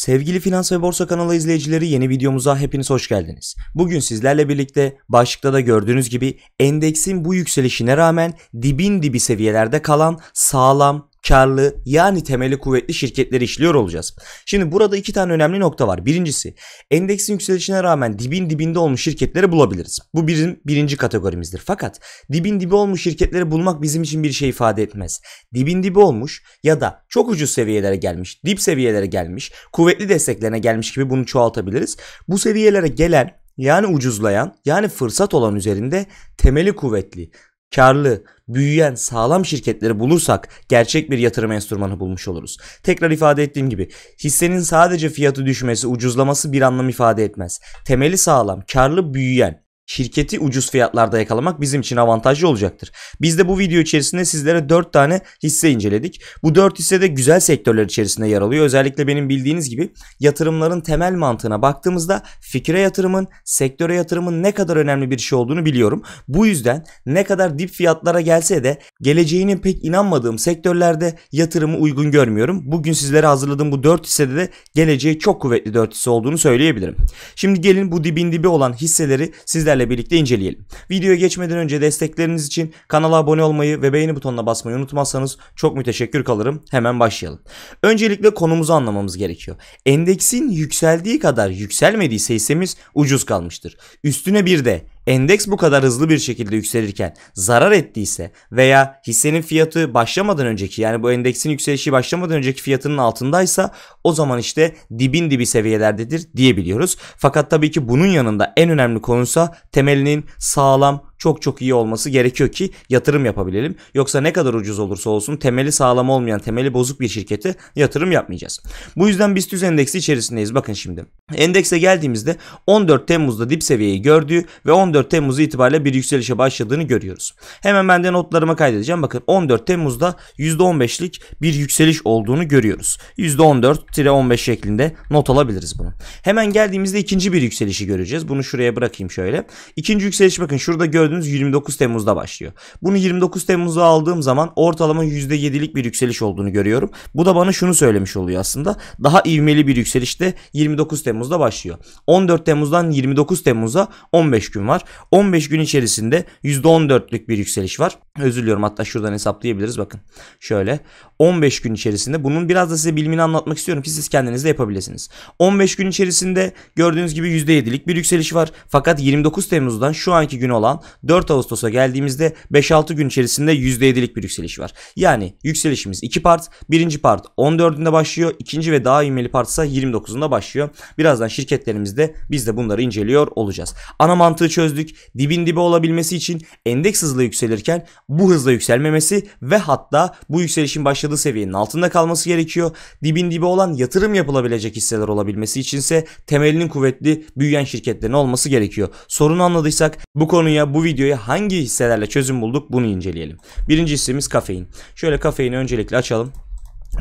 Sevgili Finans ve Borsa kanalı izleyicileri yeni videomuza hepiniz hoş geldiniz. Bugün sizlerle birlikte başlıkta da gördüğünüz gibi endeksin bu yükselişine rağmen dibin dibi seviyelerde kalan sağlam karlı yani temeli kuvvetli şirketleri işliyor olacağız. Şimdi burada iki tane önemli nokta var. Birincisi endeksin yükselişine rağmen dibin dibinde olmuş şirketleri bulabiliriz. Bu bizim birinci kategorimizdir. Fakat dibin dibi olmuş şirketleri bulmak bizim için bir şey ifade etmez. Dibin dibi olmuş ya da çok ucuz seviyelere gelmiş, dip seviyelere gelmiş, kuvvetli desteklerine gelmiş gibi bunu çoğaltabiliriz. Bu seviyelere gelen yani ucuzlayan yani fırsat olan üzerinde temeli kuvvetli, karlı, büyüyen, sağlam şirketleri bulursak gerçek bir yatırım enstrümanı bulmuş oluruz. Tekrar ifade ettiğim gibi hissenin sadece fiyatı düşmesi, ucuzlaması bir anlam ifade etmez. Temeli sağlam, karlı, büyüyen, şirketi ucuz fiyatlarda yakalamak bizim için avantajlı olacaktır. Biz de bu video içerisinde sizlere 4 tane hisse inceledik. Bu 4 hisse de güzel sektörler içerisinde yer alıyor. Özellikle benim bildiğiniz gibi yatırımların temel mantığına baktığımızda fikre yatırımın, sektöre yatırımın ne kadar önemli bir şey olduğunu biliyorum. Bu yüzden ne kadar dip fiyatlara gelse de geleceğine pek inanmadığım sektörlerde yatırımı uygun görmüyorum. Bugün sizlere hazırladığım bu 4 hissede de geleceği çok kuvvetli 4 hisse olduğunu söyleyebilirim. Şimdi gelin bu dibin dibi olan hisseleri sizlerle birlikte inceleyelim. Videoya geçmeden önce destekleriniz için kanala abone olmayı ve beğeni butonuna basmayı unutmazsanız çok müteşekkir kalırım. Hemen başlayalım. Öncelikle konumuzu anlamamız gerekiyor. Endeksin yükseldiği kadar yükselmediyse hissemiz ucuz kalmıştır. Üstüne bir de Endeks bu kadar hızlı bir şekilde yükselirken zarar ettiyse veya hissenin fiyatı başlamadan önceki yani bu endeksin yükselişi başlamadan önceki fiyatının altındaysa o zaman işte dibin dibi seviyelerdedir diyebiliyoruz. Fakat tabii ki bunun yanında en önemli konuysa temelinin sağlam çok çok iyi olması gerekiyor ki yatırım yapabilelim. Yoksa ne kadar ucuz olursa olsun temeli sağlam olmayan, temeli bozuk bir şirkete yatırım yapmayacağız. Bu yüzden BIST endeksi içerisindeyiz. Bakın şimdi. Endekse geldiğimizde 14 Temmuz'da dip seviyeyi gördüğü ve 14 Temmuz itibariyle bir yükselişe başladığını görüyoruz. Hemen ben de notlarıma kaydedeceğim. Bakın 14 Temmuz'da %15'lik bir yükseliş olduğunu görüyoruz. %14-15 şeklinde not alabiliriz bunu. Hemen geldiğimizde ikinci bir yükselişi göreceğiz. Bunu şuraya bırakayım şöyle. İkinci yükseliş bakın şurada gördüğünüz gördüğünüz 29 Temmuz'da başlıyor. Bunu 29 Temmuz'da aldığım zaman ortalama %7'lik bir yükseliş olduğunu görüyorum. Bu da bana şunu söylemiş oluyor aslında. Daha ivmeli bir yükselişte 29 Temmuz'da başlıyor. 14 Temmuz'dan 29 Temmuz'a 15 gün var. 15 gün içerisinde %14'lük bir yükseliş var. Özür diliyorum hatta şuradan hesaplayabiliriz bakın. Şöyle 15 gün içerisinde bunun biraz da size bilimini anlatmak istiyorum ki siz kendiniz de yapabilirsiniz. 15 gün içerisinde gördüğünüz gibi %7'lik bir yükseliş var. Fakat 29 Temmuz'dan şu anki gün olan 4 Ağustos'a geldiğimizde 5-6 gün içerisinde %7'lik bir yükseliş var. Yani yükselişimiz 2 part. Birinci part 14'ünde başlıyor. ikinci ve daha ivmeli part ise 29'unda başlıyor. Birazdan şirketlerimizde biz de bunları inceliyor olacağız. Ana mantığı çözdük. Dibin dibi olabilmesi için endeks hızla yükselirken bu hızla yükselmemesi ve hatta bu yükselişin başladığı seviyenin altında kalması gerekiyor. Dibin dibi olan yatırım yapılabilecek hisseler olabilmesi içinse temelinin kuvvetli büyüyen şirketlerin olması gerekiyor. Sorunu anladıysak bu konuya bu videoya hangi hisselerle çözüm bulduk bunu inceleyelim. Birinci hissemiz kafein. Şöyle kafeini öncelikle açalım.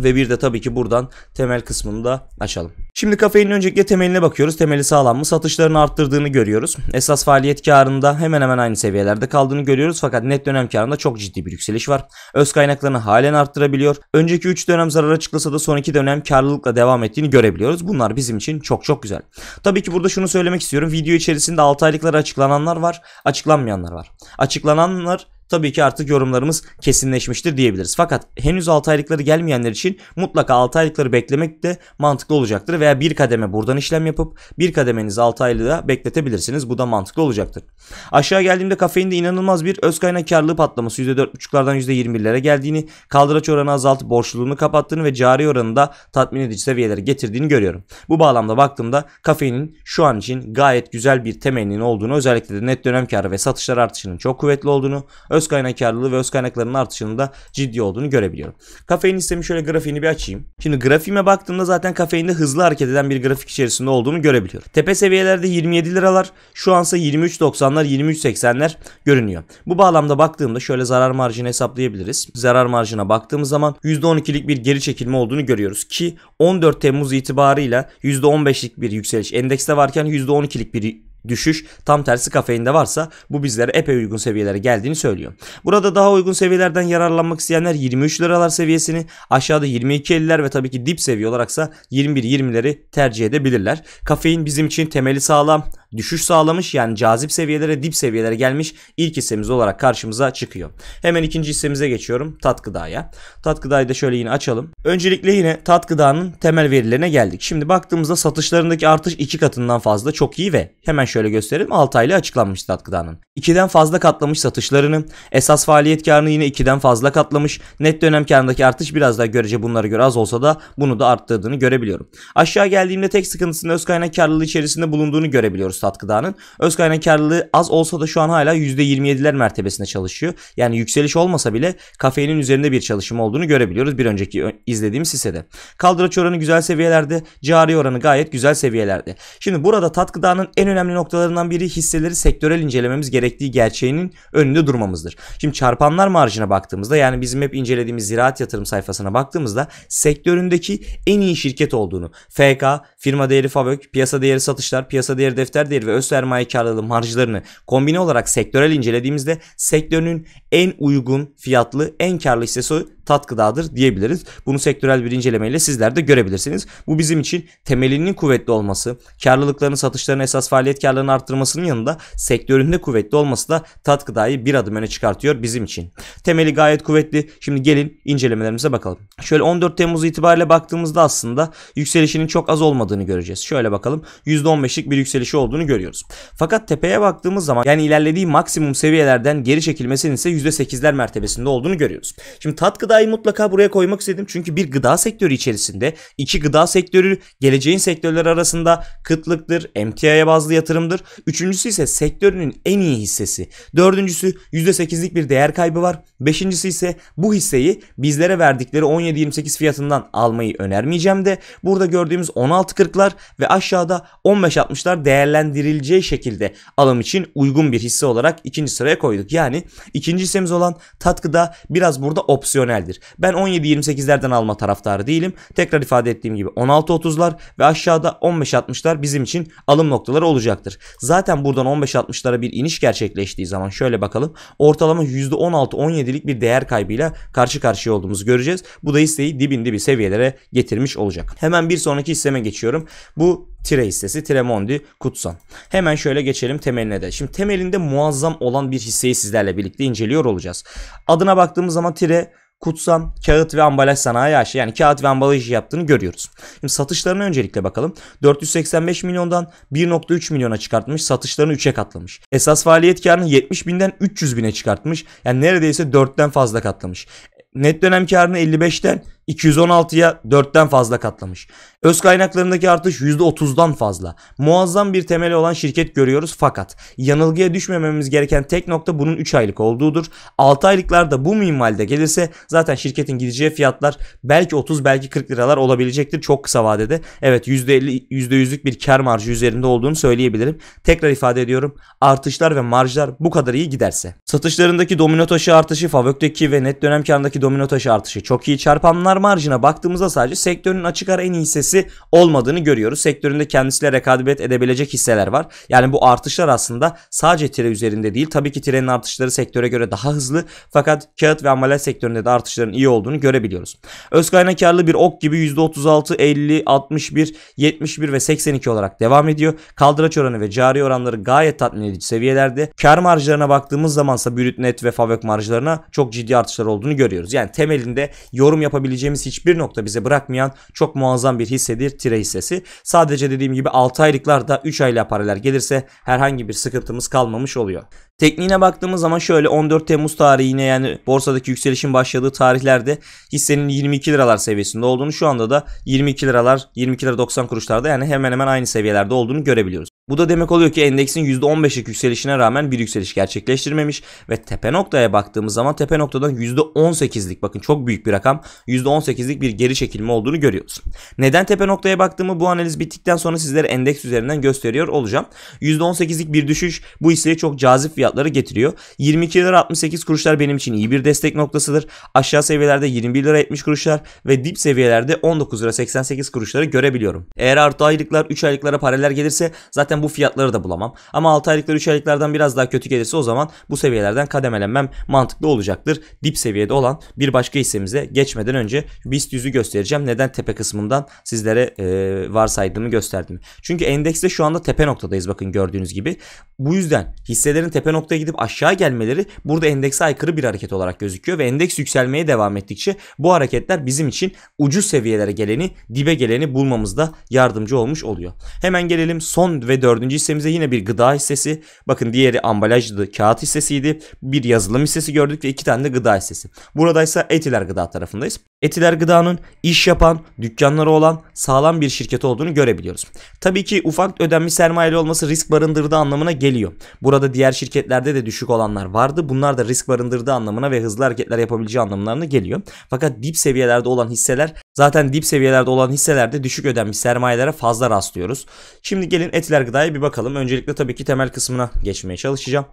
Ve bir de tabii ki buradan temel kısmını da açalım. Şimdi kafeinin öncelikle temeline bakıyoruz. Temeli sağlam mı? Satışlarını arttırdığını görüyoruz. Esas faaliyet karında hemen hemen aynı seviyelerde kaldığını görüyoruz. Fakat net dönem karında çok ciddi bir yükseliş var. Öz kaynaklarını halen arttırabiliyor. Önceki 3 dönem zarar açıklasa da son 2 dönem karlılıkla devam ettiğini görebiliyoruz. Bunlar bizim için çok çok güzel. Tabii ki burada şunu söylemek istiyorum. Video içerisinde 6 aylıklara açıklananlar var. Açıklanmayanlar var. Açıklananlar tabii ki artık yorumlarımız kesinleşmiştir diyebiliriz. Fakat henüz 6 aylıkları gelmeyenler için mutlaka 6 aylıkları beklemek de mantıklı olacaktır veya bir kademe buradan işlem yapıp bir kademenizi 6 aylığa bekletebilirsiniz. Bu da mantıklı olacaktır. Aşağı geldiğimde kafeinde inanılmaz bir öz kaynak karlılığı patlaması %4.5'lardan %21'lere geldiğini, kaldıraç oranı azaltıp borçluluğunu kapattığını ve cari oranı da tatmin edici seviyelere getirdiğini görüyorum. Bu bağlamda baktığımda kafeinin şu an için gayet güzel bir temelinin olduğunu özellikle de net dönem karı ve satışlar artışının çok kuvvetli olduğunu, öz öz kaynakkarlılığı ve öz kaynaklarının artışının da ciddi olduğunu görebiliyorum. Kafein hissemi şöyle grafiğini bir açayım. Şimdi grafiğime baktığımda zaten kafeinde hızlı hareket eden bir grafik içerisinde olduğumu görebiliyorum. Tepe seviyelerde 27 liralar, şu ansa 23.90'lar, 23.80'ler görünüyor. Bu bağlamda baktığımda şöyle zarar marjını hesaplayabiliriz. Zarar marjına baktığımız zaman %12'lik bir geri çekilme olduğunu görüyoruz ki 14 Temmuz itibarıyla %15'lik bir yükseliş endekste varken %12'lik bir düşüş tam tersi kafeinde varsa bu bizlere epey uygun seviyelere geldiğini söylüyor. Burada daha uygun seviyelerden yararlanmak isteyenler 23 liralar seviyesini aşağıda 22.50'ler ve tabii ki dip seviye olaraksa 21-20'leri tercih edebilirler. Kafein bizim için temeli sağlam düşüş sağlamış yani cazip seviyelere dip seviyelere gelmiş ilk hissemiz olarak karşımıza çıkıyor. Hemen ikinci hissemize geçiyorum tat gıdaya. Tat gıdayı da şöyle yine açalım. Öncelikle yine tat gıdanın temel verilerine geldik. Şimdi baktığımızda satışlarındaki artış iki katından fazla çok iyi ve hemen şöyle gösterelim 6 aylı açıklanmış tat gıdanın. 2'den fazla katlamış satışlarını esas faaliyet karını yine 2'den fazla katlamış. Net dönem karındaki artış biraz daha görece bunlara göre az olsa da bunu da arttırdığını görebiliyorum. Aşağı geldiğimde tek sıkıntısının öz kaynak karlılığı içerisinde bulunduğunu görebiliyoruz. Stat Gıda'nın. Öz kaynak karlılığı az olsa da şu an hala %27'ler mertebesinde çalışıyor. Yani yükseliş olmasa bile kafeinin üzerinde bir çalışma olduğunu görebiliyoruz bir önceki izlediğimiz hissede. Kaldıraç oranı güzel seviyelerde, cari oranı gayet güzel seviyelerde. Şimdi burada tat gıdanın en önemli noktalarından biri hisseleri sektörel incelememiz gerektiği gerçeğinin önünde durmamızdır. Şimdi çarpanlar marjına baktığımızda yani bizim hep incelediğimiz ziraat yatırım sayfasına baktığımızda sektöründeki en iyi şirket olduğunu FK, firma değeri FAVÖK, piyasa değeri satışlar, piyasa değeri defter değeri ve öz sermaye karlılığı marjlarını kombine olarak sektörel incelediğimizde sektörünün en uygun fiyatlı en karlı hissesi tat gıdadır diyebiliriz. Bunu sektörel bir incelemeyle sizler de görebilirsiniz. Bu bizim için temelinin kuvvetli olması, karlılıklarını satışlarını esas faaliyet karlarını arttırmasının yanında sektöründe kuvvetli olması da tat gıdayı bir adım öne çıkartıyor bizim için. Temeli gayet kuvvetli. Şimdi gelin incelemelerimize bakalım. Şöyle 14 Temmuz itibariyle baktığımızda aslında yükselişinin çok az olmadığını göreceğiz. Şöyle bakalım %15'lik bir yükselişi olduğunu olduğunu görüyoruz. Fakat tepeye baktığımız zaman yani ilerlediği maksimum seviyelerden geri çekilmesinin ise %8'ler mertebesinde olduğunu görüyoruz. Şimdi tat gıdayı mutlaka buraya koymak istedim. Çünkü bir gıda sektörü içerisinde iki gıda sektörü geleceğin sektörler arasında kıtlıktır, emtiaya bazlı yatırımdır. Üçüncüsü ise sektörünün en iyi hissesi. Dördüncüsü %8'lik bir değer kaybı var. Beşincisi ise bu hisseyi bizlere verdikleri 17.28 fiyatından almayı önermeyeceğim de burada gördüğümüz 16.40'lar ve aşağıda 15.60'lar değerlendirilmiştir değerlendirileceği şekilde alım için uygun bir hisse olarak ikinci sıraya koyduk. Yani ikinci hissemiz olan da biraz burada opsiyoneldir. Ben 17-28'lerden alma taraftarı değilim. Tekrar ifade ettiğim gibi 16-30'lar ve aşağıda 15-60'lar bizim için alım noktaları olacaktır. Zaten buradan 15-60'lara bir iniş gerçekleştiği zaman şöyle bakalım. Ortalama %16-17'lik bir değer kaybıyla karşı karşıya olduğumuzu göreceğiz. Bu da hisseyi dibin dibi seviyelere getirmiş olacak. Hemen bir sonraki hisseme geçiyorum. Bu tire hissesi Tremondi Kutsan. Hemen şöyle geçelim temeline de. Şimdi temelinde muazzam olan bir hisseyi sizlerle birlikte inceliyor olacağız. Adına baktığımız zaman tire Kutsam, kağıt ve ambalaj sanayi aşı yani kağıt ve ambalaj yaptığını görüyoruz. Şimdi satışlarına öncelikle bakalım. 485 milyondan 1.3 milyona çıkartmış satışlarını 3'e katlamış. Esas faaliyet karını 70 binden 300 bine çıkartmış. Yani neredeyse 4'ten fazla katlamış. Net dönem karını 55'ten 216'ya 4'ten fazla katlamış. Öz kaynaklarındaki artış %30'dan fazla. Muazzam bir temeli olan şirket görüyoruz fakat yanılgıya düşmememiz gereken tek nokta bunun 3 aylık olduğudur. 6 aylıklarda bu minvalde gelirse zaten şirketin gideceği fiyatlar belki 30 belki 40 liralar olabilecektir çok kısa vadede. Evet %50 %100'lük bir kar marjı üzerinde olduğunu söyleyebilirim. Tekrar ifade ediyorum artışlar ve marjlar bu kadar iyi giderse. Satışlarındaki domino taşı artışı, Favök'teki ve net dönem karındaki domino taşı artışı çok iyi çarpanlar marjına baktığımızda sadece sektörün açık ara en iyi hissesi olmadığını görüyoruz. Sektöründe kendisiyle rekabet edebilecek hisseler var. Yani bu artışlar aslında sadece tire üzerinde değil. Tabii ki tirenin artışları sektöre göre daha hızlı fakat kağıt ve ambalaj sektöründe de artışların iyi olduğunu görebiliyoruz. Öz kaynakarlı bir ok gibi %36, 50, 61, 71 ve 82 olarak devam ediyor. Kaldıraç oranı ve cari oranları gayet tatmin edici seviyelerde. Kar marjlarına baktığımız zamansa brüt net ve favök marjlarına çok ciddi artışlar olduğunu görüyoruz. Yani temelinde yorum yapabileceğim Değişebileceğimiz hiçbir nokta bize bırakmayan çok muazzam bir hissedir tire hissesi. Sadece dediğim gibi 6 da 3 aylığa paralel gelirse herhangi bir sıkıntımız kalmamış oluyor. Tekniğine baktığımız zaman şöyle 14 Temmuz tarihine yani borsadaki yükselişin başladığı tarihlerde hissenin 22 liralar seviyesinde olduğunu şu anda da 22 liralar 22 lira 90 kuruşlarda yani hemen hemen aynı seviyelerde olduğunu görebiliyoruz. Bu da demek oluyor ki endeksin %15'lik yükselişine rağmen bir yükseliş gerçekleştirmemiş ve tepe noktaya baktığımız zaman tepe noktadan %18'lik bakın çok büyük bir rakam %18'lik bir geri çekilme olduğunu görüyoruz. Neden tepe noktaya baktığımı bu analiz bittikten sonra sizlere endeks üzerinden gösteriyor olacağım. %18'lik bir düşüş bu hisseye çok cazip fiyat fiyatları getiriyor. 22 lira 68 kuruşlar benim için iyi bir destek noktasıdır. Aşağı seviyelerde 21 lira 70 kuruşlar ve dip seviyelerde 19 lira 88 kuruşları görebiliyorum. Eğer artı aylıklar 3 aylıklara paralel gelirse zaten bu fiyatları da bulamam. Ama 6 aylıklar 3 aylıklardan biraz daha kötü gelirse o zaman bu seviyelerden kademelenmem mantıklı olacaktır. Dip seviyede olan bir başka hissemize geçmeden önce BIST 100'ü göstereceğim. Neden tepe kısmından sizlere e, varsaydığımı gösterdim. Çünkü endekste şu anda tepe noktadayız bakın gördüğünüz gibi. Bu yüzden hisselerin tepe noktaya gidip aşağı gelmeleri burada endekse aykırı bir hareket olarak gözüküyor ve endeks yükselmeye devam ettikçe bu hareketler bizim için ucuz seviyelere geleni, dibe geleni bulmamızda yardımcı olmuş oluyor. Hemen gelelim son ve dördüncü hissemize yine bir gıda hissesi. Bakın diğeri ambalajlı kağıt hissesiydi. Bir yazılım hissesi gördük ve iki tane de gıda hissesi. Buradaysa Etiler Gıda tarafındayız. Etiler Gıda'nın iş yapan, dükkanları olan sağlam bir şirket olduğunu görebiliyoruz. Tabii ki ufak ödenmiş sermayeli olması risk barındırdığı anlamına geliyor. Burada diğer şirketlerde de düşük olanlar vardı. Bunlar da risk barındırdığı anlamına ve hızlı hareketler yapabileceği anlamlarına geliyor. Fakat dip seviyelerde olan hisseler zaten dip seviyelerde olan hisselerde düşük ödenmiş sermayelere fazla rastlıyoruz. Şimdi gelin Etiler Gıda'ya bir bakalım. Öncelikle tabii ki temel kısmına geçmeye çalışacağım.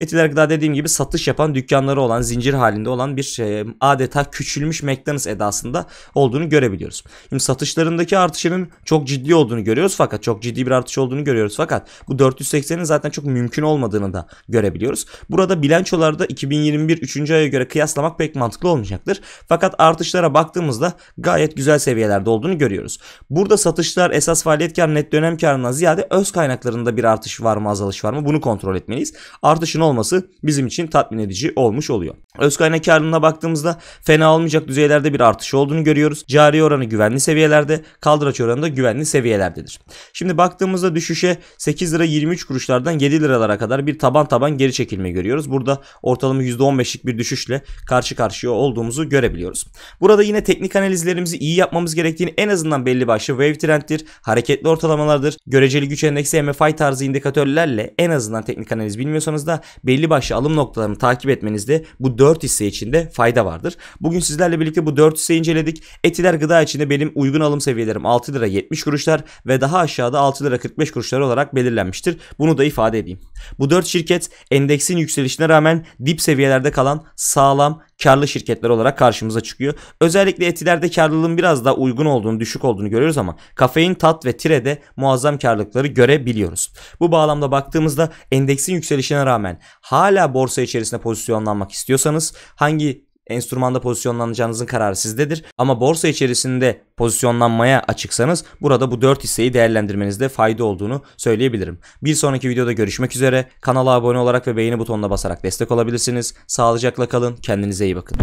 Etiler Gıda dediğim gibi satış yapan dükkanları olan zincir halinde olan bir e, adeta küçülmüş McDonald's edasında olduğunu görebiliyoruz. Şimdi satışlarındaki artışının çok ciddi olduğunu görüyoruz fakat çok ciddi bir artış olduğunu görüyoruz fakat bu 480'in zaten çok mümkün olmadığını da görebiliyoruz. Burada bilançolarda 2021 3. aya göre kıyaslamak pek mantıklı olmayacaktır. Fakat artışlara baktığımızda gayet güzel seviyelerde olduğunu görüyoruz. Burada satışlar esas faaliyet kar net dönem karına ziyade öz kaynaklarında bir artış var mı azalış var mı bunu kontrol etmeliyiz. Artışın olması bizim için tatmin edici olmuş oluyor. Öz kaynak karlılığına baktığımızda fena olmayacak düzeylerde bir artış olduğunu görüyoruz. Cari oranı güvenli seviyelerde, kaldıraç oranı da güvenli seviyelerdedir. Şimdi baktığımızda düşüşe 8 lira 23 kuruşlardan 7 liralara kadar bir taban taban geri çekilme görüyoruz. Burada ortalama %15'lik bir düşüşle karşı karşıya olduğumuzu görebiliyoruz. Burada yine teknik analizlerimizi iyi yapmamız gerektiğini en azından belli başlı wave trenddir, hareketli ortalamalardır, göreceli güç endeksi MFI tarzı indikatörlerle en azından teknik analiz bilmiyorsanız da belli başlı alım noktalarını takip etmenizde bu 4 hisse içinde fayda vardır. Bugün sizlerle birlikte bu 4 hisseyi inceledik. Etiler gıda içinde benim uygun alım seviyelerim 6 lira 70 kuruşlar ve daha aşağıda 6 lira 45 kuruşlar olarak belirlenmiştir. Bunu da ifade edeyim. Bu 4 şirket endeksin yükselişine rağmen dip seviyelerde kalan sağlam karlı şirketler olarak karşımıza çıkıyor. Özellikle etilerde karlılığın biraz daha uygun olduğunu, düşük olduğunu görüyoruz ama kafein, tat ve tirede muazzam karlılıkları görebiliyoruz. Bu bağlamda baktığımızda endeksin yükselişine rağmen hala borsa içerisinde pozisyonlanmak istiyorsanız hangi enstrümanda pozisyonlanacağınızın kararı sizdedir. Ama borsa içerisinde pozisyonlanmaya açıksanız burada bu 4 hisseyi değerlendirmenizde fayda olduğunu söyleyebilirim. Bir sonraki videoda görüşmek üzere. Kanala abone olarak ve beğeni butonuna basarak destek olabilirsiniz. Sağlıcakla kalın. Kendinize iyi bakın.